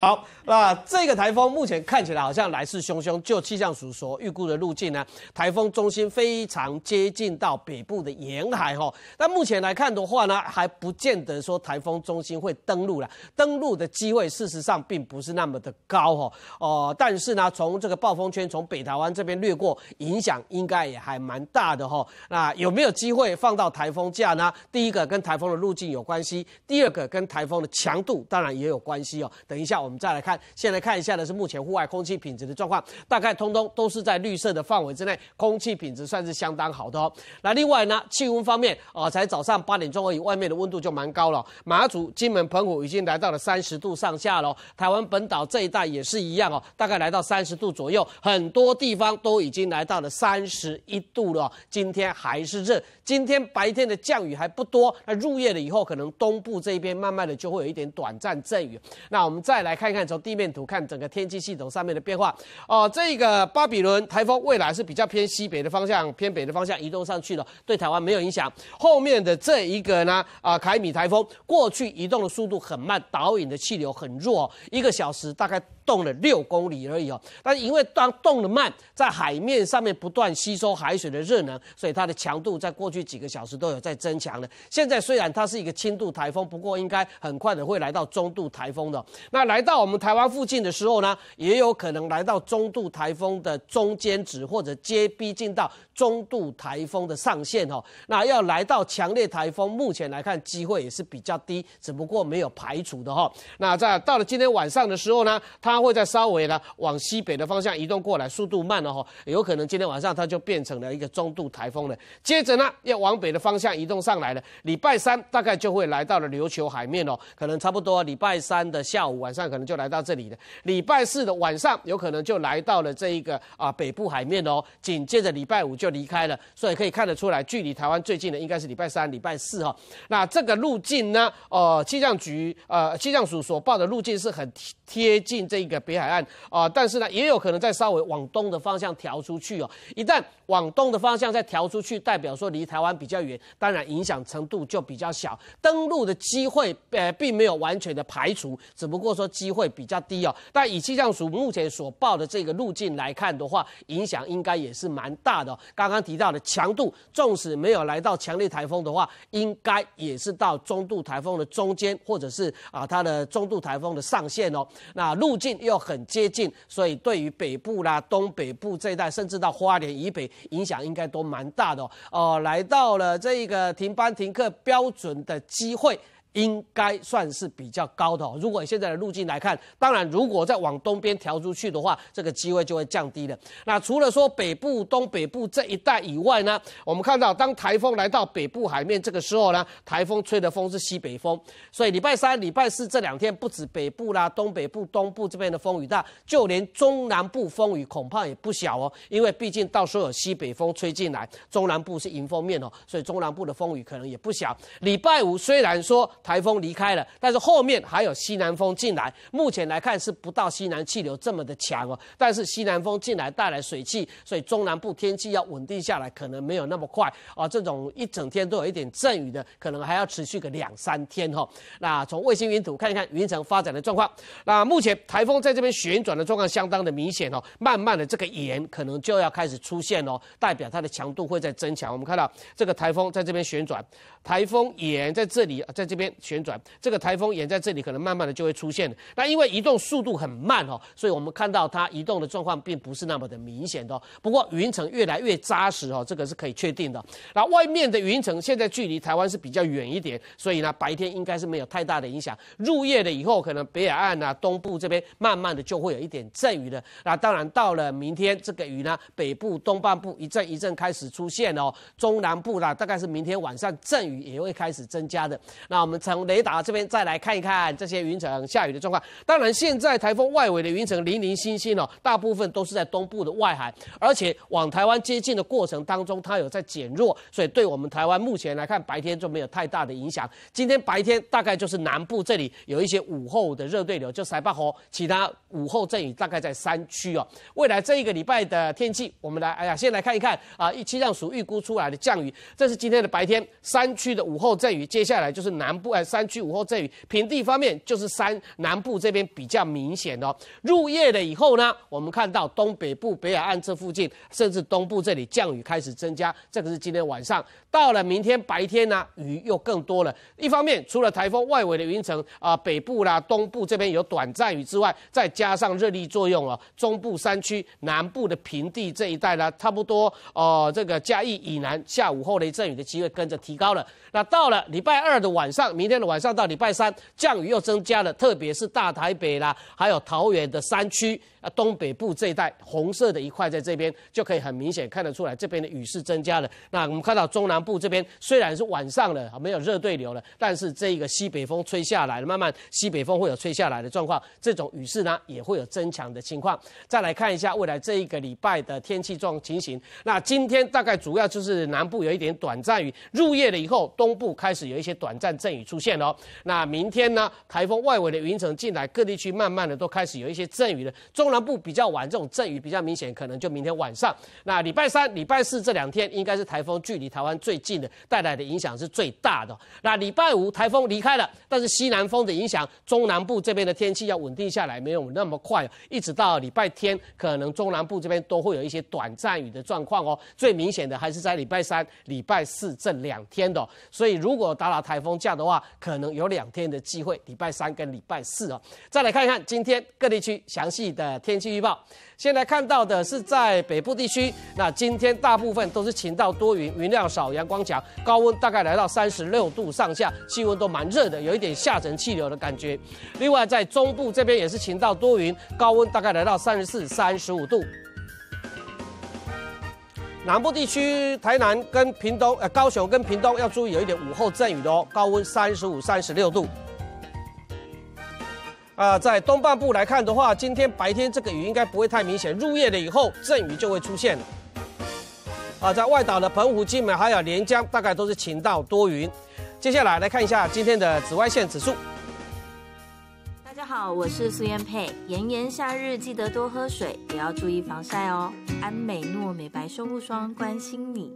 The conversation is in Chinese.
好，那这个台风目前看起来好像来势汹汹。就气象署所预估的路径呢，台风中心非常接近到北部的沿海哈。但目前来看的话呢，还不见得说台风中心会登陆了，登陆的机会事实上并不是那么的高哈。哦，但是呢，从这个暴风圈从北台湾这边掠过，影响应该也还蛮大的哈。那有没有机会放到台风假呢？第一个跟台风的路径有关系，第二个跟台风的强度当然也有关系哦。等一下我。我们再来看，先来看一下的是目前户外空气品质的状况，大概通通都是在绿色的范围之内，空气品质算是相当好的哦。那另外呢，气温方面啊，才早上八点钟而已，外面的温度就蛮高了。马祖、金门、澎湖已经来到了三十度上下了，台湾本岛这一带也是一样哦，大概来到三十度左右，很多地方都已经来到了三十一度了。今天还是热，今天白天的降雨还不多，那入夜了以后，可能东部这边慢慢的就会有一点短暂阵雨。那我们再来。看看从地面图看整个天气系统上面的变化哦，这个巴比伦台风未来是比较偏西北的方向、偏北的方向移动上去了，对台湾没有影响。后面的这一个呢，啊，凯米台风过去移动的速度很慢，导引的气流很弱，一个小时大概。动了六公里而已哦，但是因为当动的慢，在海面上面不断吸收海水的热能，所以它的强度在过去几个小时都有在增强的。现在虽然它是一个轻度台风，不过应该很快的会来到中度台风的。那来到我们台湾附近的时候呢，也有可能来到中度台风的中间值，或者接逼近到中度台风的上限哦。那要来到强烈台风，目前来看机会也是比较低，只不过没有排除的哈。那在到了今天晚上的时候呢，它。它会再稍微呢往西北的方向移动过来，速度慢了哈，有可能今天晚上它就变成了一个中度台风了。接着呢，要往北的方向移动上来了。礼拜三大概就会来到了琉球海面哦，可能差不多礼拜三的下午晚上可能就来到这里的。礼拜四的晚上有可能就来到了这一个啊北部海面哦，紧接着礼拜五就离开了。所以可以看得出来，距离台湾最近的应该是礼拜三、礼拜四哈。那这个路径呢，呃，气象局呃气象署所报的路径是很贴近这。一个北海岸啊，但是呢，也有可能再稍微往东的方向调出去哦。一旦往东的方向再调出去，代表说离台湾比较远，当然影响程度就比较小，登陆的机会呃，并没有完全的排除，只不过说机会比较低哦。但以气象署目前所报的这个路径来看的话，影响应该也是蛮大的。刚刚提到的强度，纵使没有来到强烈台风的话，应该也是到中度台风的中间，或者是啊，它的中度台风的上限哦。那路径。又很接近，所以对于北部啦、东北部这带，甚至到花莲以北，影响应该都蛮大的哦。哦，来到了这个停班停课标准的机会。应该算是比较高的。如果现在的路径来看，当然如果再往东边调出去的话，这个机会就会降低了。那除了说北部、东北部这一带以外呢，我们看到当台风来到北部海面这个时候呢，台风吹的风是西北风，所以礼拜三、礼拜四这两天不止北部啦、东北部、东部这边的风雨大，就连中南部风雨恐怕也不小哦。因为毕竟到时候有西北风吹进来，中南部是迎风面哦，所以中南部的风雨可能也不小。礼拜五虽然说，台风离开了，但是后面还有西南风进来。目前来看是不到西南气流这么的强哦，但是西南风进来带来水汽，所以中南部天气要稳定下来可能没有那么快啊。这种一整天都有一点阵雨的，可能还要持续个两三天哈。那从卫星云图看一看云层发展的状况。那目前台风在这边旋转的状况相当的明显哦，慢慢的这个盐可能就要开始出现哦，代表它的强度会在增强。我们看到这个台风在这边旋转，台风盐在这里，在这边。旋转，这个台风也在这里，可能慢慢的就会出现了。那因为移动速度很慢哦，所以我们看到它移动的状况并不是那么的明显的。不过云层越来越扎实哦，这个是可以确定的。那外面的云层现在距离台湾是比较远一点，所以呢，白天应该是没有太大的影响。入夜了以后，可能北海岸啊、东部这边慢慢的就会有一点阵雨的。那当然到了明天，这个雨呢，北部东半部一阵一阵开始出现哦，中南部啦，大概是明天晚上阵雨也会开始增加的。那我们。从雷达这边再来看一看这些云层下雨的状况。当然，现在台风外围的云层零零星星哦，大部分都是在东部的外海，而且往台湾接近的过程当中，它有在减弱，所以对我们台湾目前来看，白天就没有太大的影响。今天白天大概就是南部这里有一些午后的热对流，就塞巴河，其他午后阵雨大概在山区哦。未来这一个礼拜的天气，我们来哎呀，先来看一看啊，气象署预估出来的降雨，这是今天的白天山区的午后阵雨，接下来就是南部。山区午后阵雨，平地方面就是山南部这边比较明显哦。入夜了以后呢，我们看到东北部、北海岸这附近，甚至东部这里降雨开始增加。这个是今天晚上到了明天白天呢，雨又更多了。一方面除了台风外围的云层啊，北部啦、东部这边有短暂雨之外，再加上热力作用哦，中部山区、南部的平地这一带呢，差不多哦，这个嘉义以南下午后雷阵雨的机会跟着提高了。那到了礼拜二的晚上。明天的晚上到礼拜三，降雨又增加了，特别是大台北啦，还有桃园的山区啊，东北部这一带红色的一块在这边就可以很明显看得出来，这边的雨势增加了。那我们看到中南部这边虽然是晚上了，没有热对流了，但是这一个西北风吹下来了，慢慢西北风会有吹下来的状况，这种雨势呢也会有增强的情况。再来看一下未来这一个礼拜的天气状情形。那今天大概主要就是南部有一点短暂雨，入夜了以后，东部开始有一些短暂阵雨。出现了，那明天呢？台风外围的云层进来，各地区慢慢的都开始有一些阵雨了。中南部比较晚，这种阵雨比较明显，可能就明天晚上。那礼拜三、礼拜四这两天，应该是台风距离台湾最近的，带来的影响是最大的。那礼拜五台风离开了，但是西南风的影响，中南部这边的天气要稳定下来，没有那么快。一直到礼拜天，可能中南部这边都会有一些短暂雨的状况哦。最明显的还是在礼拜三、礼拜四这两天的。所以如果打打台风假的话，可能有两天的机会，礼拜三跟礼拜四哦，再来看一看今天各地区详细的天气预报。先来看到的是在北部地区，那今天大部分都是晴到多云，云量少，阳光强，高温大概来到三十六度上下，气温都蛮热的，有一点下沉气流的感觉。另外在中部这边也是晴到多云，高温大概来到三十四、三十五度。南部地区，台南跟屏东，呃，高雄跟屏东要注意有一点午后阵雨的哦，高温三十五、三十六度。啊，在东半部来看的话，今天白天这个雨应该不会太明显，入夜了以后阵雨就会出现了。啊，在外岛的澎湖、金门还有连江，大概都是晴到多云。接下来来看一下今天的紫外线指数。好，我是苏燕佩。炎炎夏日，记得多喝水，也要注意防晒哦。安美诺美白修护霜，关心你。